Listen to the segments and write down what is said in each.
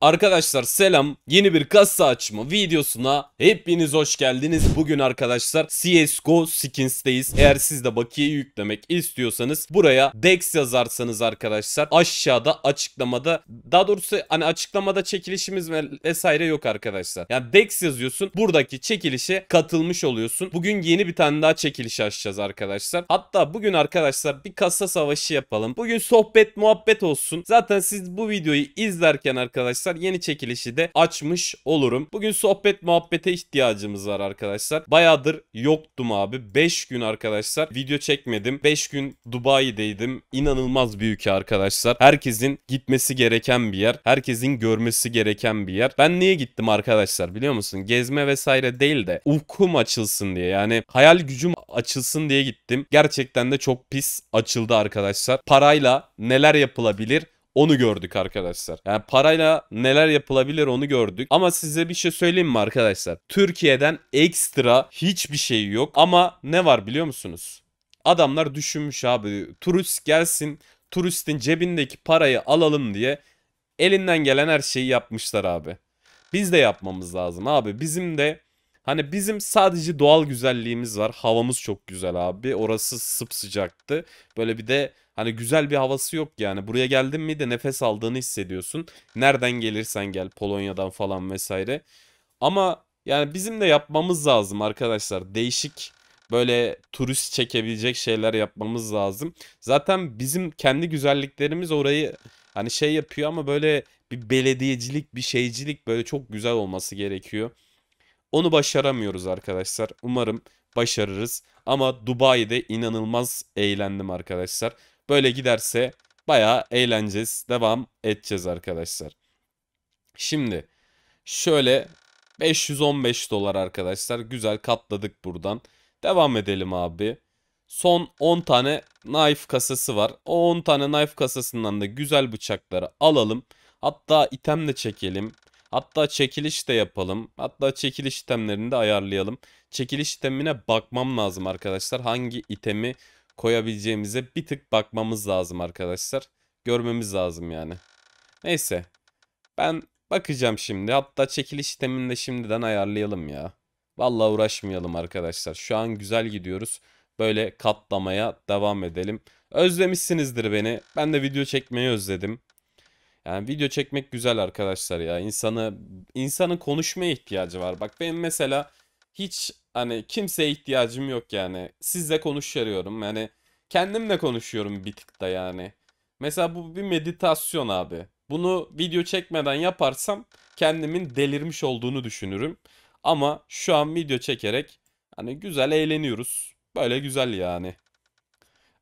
Arkadaşlar selam. Yeni bir kasa açma videosuna hepiniz hoş geldiniz. Bugün arkadaşlar CSGO Skins'teyiz. Eğer siz de bakiye yüklemek istiyorsanız buraya Dex yazarsanız arkadaşlar aşağıda açıklamada daha doğrusu hani açıklamada çekilişimiz vesaire yok arkadaşlar. Yani Dex yazıyorsun. Buradaki çekilişe katılmış oluyorsun. Bugün yeni bir tane daha çekiliş açacağız arkadaşlar. Hatta bugün arkadaşlar bir kasa savaşı yapalım. Bugün sohbet muhabbet olsun. Zaten siz bu videoyu izlerken arkadaşlar arkadaşlar yeni çekilişi de açmış olurum. Bugün sohbet muhabbete ihtiyacımız var arkadaşlar. Bayağıdır yoktum abi. 5 gün arkadaşlar video çekmedim. 5 gün Dubai'deydim. İnanılmaz büyük arkadaşlar. Herkesin gitmesi gereken bir yer. Herkesin görmesi gereken bir yer. Ben niye gittim arkadaşlar biliyor musun? Gezme vesaire değil de ufkum açılsın diye. Yani hayal gücüm açılsın diye gittim. Gerçekten de çok pis açıldı arkadaşlar. Parayla neler yapılabilir? Onu gördük arkadaşlar. Yani parayla neler yapılabilir onu gördük. Ama size bir şey söyleyeyim mi arkadaşlar? Türkiye'den ekstra hiçbir şey yok. Ama ne var biliyor musunuz? Adamlar düşünmüş abi. Turist gelsin. Turistin cebindeki parayı alalım diye elinden gelen her şeyi yapmışlar abi. Biz de yapmamız lazım abi. Bizim de Hani bizim sadece doğal güzelliğimiz var. Havamız çok güzel abi. Orası sıpsıcaktı. Böyle bir de hani güzel bir havası yok yani. Buraya geldin mi de nefes aldığını hissediyorsun. Nereden gelirsen gel Polonya'dan falan vesaire. Ama yani bizim de yapmamız lazım arkadaşlar. Değişik böyle turist çekebilecek şeyler yapmamız lazım. Zaten bizim kendi güzelliklerimiz orayı hani şey yapıyor ama böyle bir belediyecilik, bir şeycilik böyle çok güzel olması gerekiyor. Onu başaramıyoruz arkadaşlar. Umarım başarırız. Ama Dubai'de inanılmaz eğlendim arkadaşlar. Böyle giderse bayağı eğleneceğiz. Devam edeceğiz arkadaşlar. Şimdi şöyle 515 dolar arkadaşlar. Güzel katladık buradan. Devam edelim abi. Son 10 tane knife kasası var. O 10 tane knife kasasından da güzel bıçakları alalım. Hatta item de çekelim. Hatta çekiliş de yapalım. Hatta çekiliş itemlerini de ayarlayalım. Çekiliş itemine bakmam lazım arkadaşlar. Hangi itemi koyabileceğimize bir tık bakmamız lazım arkadaşlar. Görmemiz lazım yani. Neyse. Ben bakacağım şimdi. Hatta çekiliş itemini de şimdiden ayarlayalım ya. Vallahi uğraşmayalım arkadaşlar. Şu an güzel gidiyoruz. Böyle katlamaya devam edelim. Özlemişsinizdir beni. Ben de video çekmeyi özledim. Yani video çekmek güzel arkadaşlar ya. İnsanı insanın konuşmaya ihtiyacı var. Bak benim mesela hiç hani kimseye ihtiyacım yok yani. Sizle konuşuyorum. Yani kendimle konuşuyorum bir tık da yani. Mesela bu bir meditasyon abi. Bunu video çekmeden yaparsam kendimin delirmiş olduğunu düşünürüm. Ama şu an video çekerek hani güzel eğleniyoruz. Böyle güzel yani.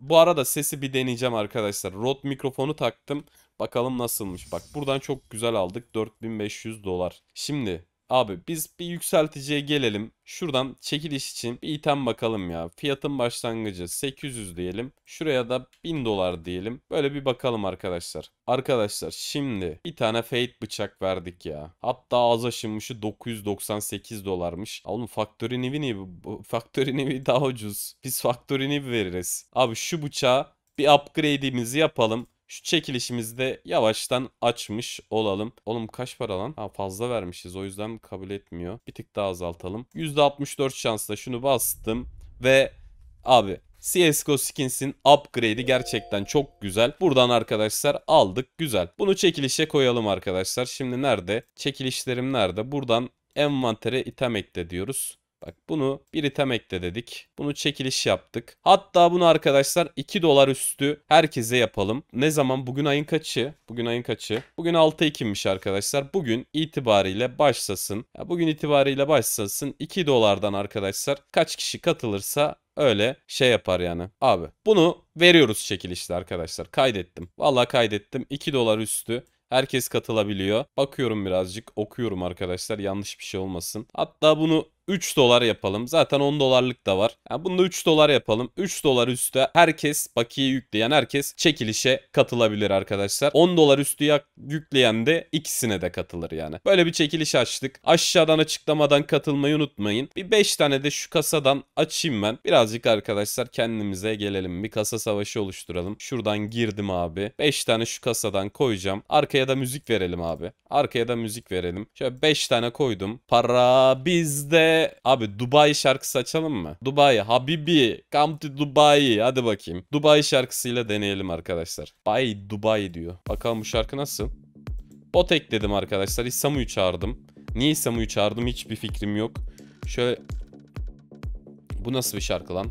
Bu arada sesi bir deneyeceğim arkadaşlar. Rode mikrofonu taktım. Bakalım nasılmış. Bak buradan çok güzel aldık. 4500 dolar. Şimdi Abi biz bir yükselticiye gelelim. Şuradan çekiliş için bir item bakalım ya. Fiyatın başlangıcı 800 diyelim. Şuraya da 1000 dolar diyelim. Böyle bir bakalım arkadaşlar. Arkadaşlar şimdi bir tane Fate bıçak verdik ya. Hatta ağız aşınmışı 998 dolarmış. Oğlum Factory nevi Nivi. Factory nevi daha ucuz. Biz Factory nevi veririz. Abi şu bıçağı bir upgrade'imizi yapalım şu çekilişimizde yavaştan açmış olalım. Oğlum kaç para lan? Ha fazla vermişiz o yüzden kabul etmiyor. Bir tık daha azaltalım. %64 şansla şunu bastım ve abi CSGO Skins'in upgrade'i gerçekten çok güzel. Buradan arkadaşlar aldık güzel. Bunu çekilişe koyalım arkadaşlar. Şimdi nerede? Çekilişlerim nerede? Buradan envantere item ekle diyoruz. Bak bunu bir item ekle dedik. Bunu çekiliş yaptık. Hatta bunu arkadaşlar 2 dolar üstü herkese yapalım. Ne zaman? Bugün ayın kaçı? Bugün ayın kaçı? Bugün 6 Ekim'miş arkadaşlar. Bugün itibariyle başlasın. Ya bugün itibariyle başlasın. 2 dolardan arkadaşlar kaç kişi katılırsa öyle şey yapar yani. Abi bunu veriyoruz çekilişte arkadaşlar. Kaydettim. Vallahi kaydettim. 2 dolar üstü. Herkes katılabiliyor. Bakıyorum birazcık okuyorum arkadaşlar yanlış bir şey olmasın. Hatta bunu 3 dolar yapalım. Zaten 10 dolarlık da var. Yani bunu da 3 dolar yapalım. 3 dolar üstü herkes bakiye yükleyen herkes çekilişe katılabilir arkadaşlar. 10 dolar üstü yükleyen de ikisine de katılır yani. Böyle bir çekiliş açtık. Aşağıdan açıklamadan katılmayı unutmayın. Bir 5 tane de şu kasadan açayım ben. Birazcık arkadaşlar kendimize gelelim. Bir kasa savaşı oluşturalım. Şuradan girdim abi. 5 tane şu kasadan koyacağım. Arkaya da müzik verelim abi. Arkaya da müzik verelim. Şöyle 5 tane koydum. Para bizde abi Dubai şarkısı açalım mı? Dubai Habibi come to Dubai hadi bakayım. Dubai şarkısıyla deneyelim arkadaşlar. Bay Dubai diyor. Bakalım bu şarkı nasıl? Bot ekledim arkadaşlar. İsamu'yu çağırdım. Niye İsamu'yu çağırdım hiçbir fikrim yok. Şöyle bu nasıl bir şarkı lan?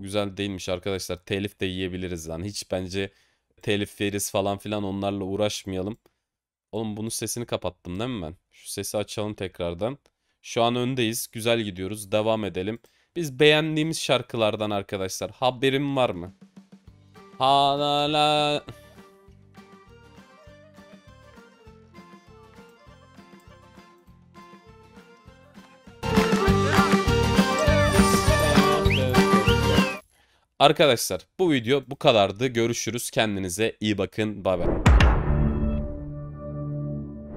Güzel değilmiş arkadaşlar. Telif de yiyebiliriz lan. Hiç bence telif veririz falan filan onlarla uğraşmayalım. Oğlum bunun sesini kapattım değil mi ben? Şu sesi açalım tekrardan. Şu an öndeyiz. Güzel gidiyoruz. Devam edelim. Biz beğendiğimiz şarkılardan arkadaşlar. Haberim var mı? Halala. Arkadaşlar bu video bu kadardı. Görüşürüz. Kendinize iyi bakın. Bye bye.